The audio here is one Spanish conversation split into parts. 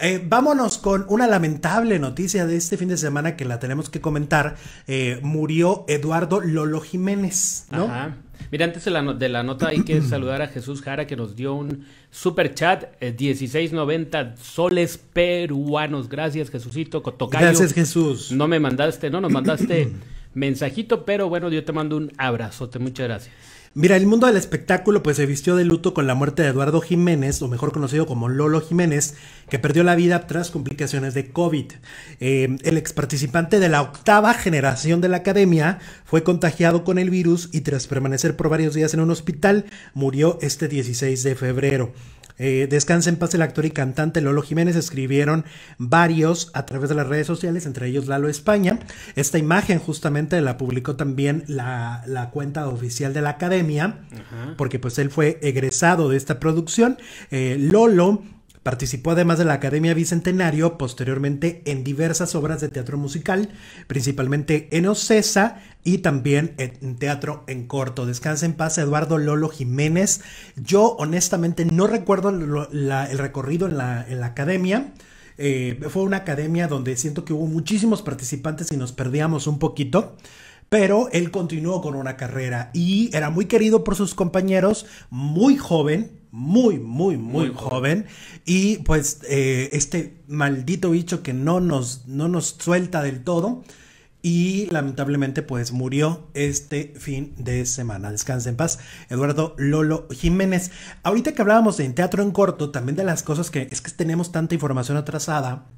Eh, vámonos con una lamentable noticia de este fin de semana que la tenemos que comentar. Eh, murió Eduardo Lolo Jiménez, ¿no? Mira, antes de la, nota hay que saludar a Jesús Jara que nos dio un super chat, 16.90 eh, soles peruanos. Gracias, Jesucito Cotocayo. Gracias, Jesús. No me mandaste, no nos mandaste mensajito, pero bueno, yo te mando un abrazote, muchas gracias. Mira, el mundo del espectáculo pues se vistió de luto con la muerte de Eduardo Jiménez, o mejor conocido como Lolo Jiménez, que perdió la vida tras complicaciones de COVID. Eh, el ex participante de la octava generación de la academia fue contagiado con el virus y tras permanecer por varios días en un hospital murió este 16 de febrero. Eh, descansa en paz el actor y cantante Lolo Jiménez, escribieron varios a través de las redes sociales, entre ellos Lalo España. Esta imagen justamente la publicó también la, cuenta oficial de la academia, porque pues él fue egresado de esta producción. Eh, Lolo Participó además de la Academia Bicentenario, posteriormente en diversas obras de teatro musical, principalmente en Ocesa y también en teatro en corto. Descansa en paz Eduardo Lolo Jiménez. Yo honestamente no recuerdo el recorrido en la, academia. Eh, fue una academia donde siento que hubo muchísimos participantes y nos perdíamos un poquito pero él continuó con una carrera y era muy querido por sus compañeros, muy joven, muy, muy, muy, joven. Y pues eh, este maldito bicho que no nos, no nos suelta del todo. Y lamentablemente pues murió este fin de semana. Descanse en paz, Eduardo Lolo Jiménez. Ahorita que hablábamos de teatro en corto, también de las cosas que es que tenemos tanta información atrasada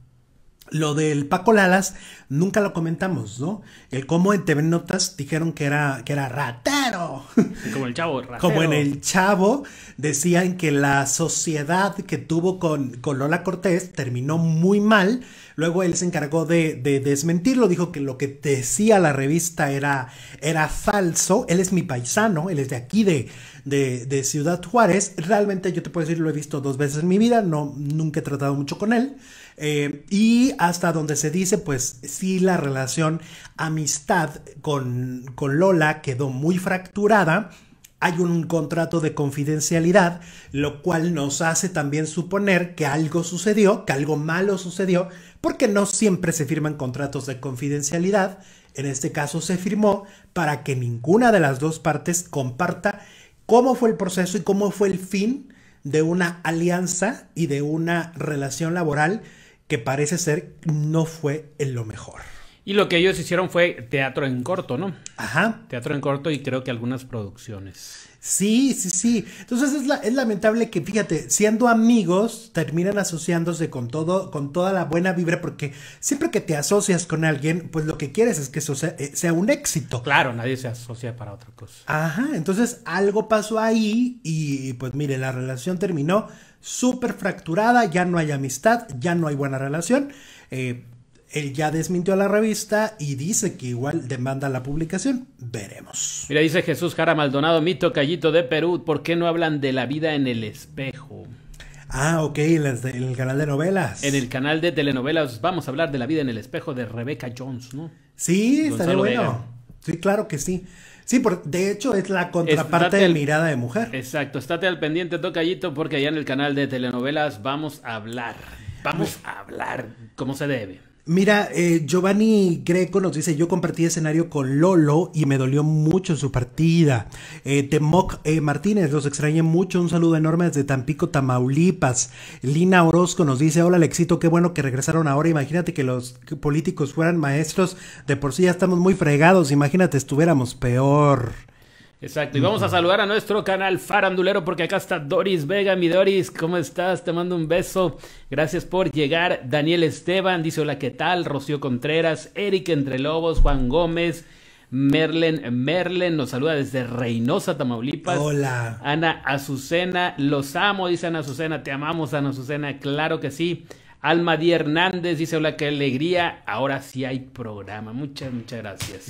lo del Paco Lalas nunca lo comentamos, ¿no? El cómo en TV Notas dijeron que era, que era ratero. Como el chavo, ratero. Como en el chavo decían que la sociedad que tuvo con, Lola Cortés terminó muy mal. Luego él se encargó de, desmentirlo, dijo que lo que decía la revista era, era falso. Él es mi paisano, él es de aquí, de, de, de Ciudad Juárez. Realmente yo te puedo decir, lo he visto dos veces en mi vida, no, nunca he tratado mucho con él. Eh, y hasta donde se dice, pues si la relación amistad con Lola quedó muy fracturada. Hay un contrato de confidencialidad, lo cual nos hace también suponer que algo sucedió, que algo malo sucedió, porque no siempre se firman contratos de confidencialidad. En este caso se firmó para que ninguna de las dos partes comparta cómo fue el proceso y cómo fue el fin de una alianza y de una relación laboral que parece ser no fue en lo mejor. Y lo que ellos hicieron fue teatro en corto, ¿no? Ajá. Teatro en corto y creo que algunas producciones. Sí, sí, sí. Entonces es, lamentable que, fíjate, siendo amigos, terminan asociándose con todo, con toda la buena vibra, porque siempre que te asocias con alguien, pues lo que quieres es que eso sea, eh, un éxito. Claro, nadie se asocia para otra cosa. Ajá, entonces algo pasó ahí y pues mire, la relación terminó súper fracturada, ya no hay amistad, ya no hay buena relación. Eh, él ya desmintió a la revista y dice que igual demanda la publicación. Veremos. Mira, dice Jesús Jara Maldonado, mi tocallito de Perú, ¿por qué no hablan de la vida en el espejo? Ah, ok, en el canal de novelas. En el canal de telenovelas vamos a hablar de la vida en el espejo de Rebeca Jones, ¿no? Sí, estaría bueno. Sí, claro que sí. Sí, por, de hecho es la contraparte de Mirada de Mujer. Exacto, estate al pendiente, tocallito, porque allá en el canal de telenovelas vamos a hablar. Vamos a hablar como se debe. Mira, eh, Giovanni Greco nos dice, yo compartí escenario con Lolo y me dolió mucho su partida. Eh, Temoc eh, Martínez, los extrañé mucho, un saludo enorme desde Tampico, Tamaulipas. Lina Orozco nos dice, hola Alexito, qué bueno que regresaron ahora, imagínate que los políticos fueran maestros, de por sí ya estamos muy fregados, imagínate estuviéramos peor. Exacto, y vamos a saludar a nuestro canal Farandulero porque acá está Doris Vega, mi Doris, ¿cómo estás? Te mando un beso, gracias por llegar. Daniel Esteban dice hola, ¿qué tal? Rocío Contreras, Eric Entre Lobos, Juan Gómez, Merlen, Merlen nos saluda desde Reynosa, Tamaulipas. Hola. Ana Azucena, los amo, dice Ana Azucena, te amamos Ana Azucena, claro que sí. Alma Di Hernández dice, hola, qué alegría, ahora sí hay programa. Muchas, muchas gracias.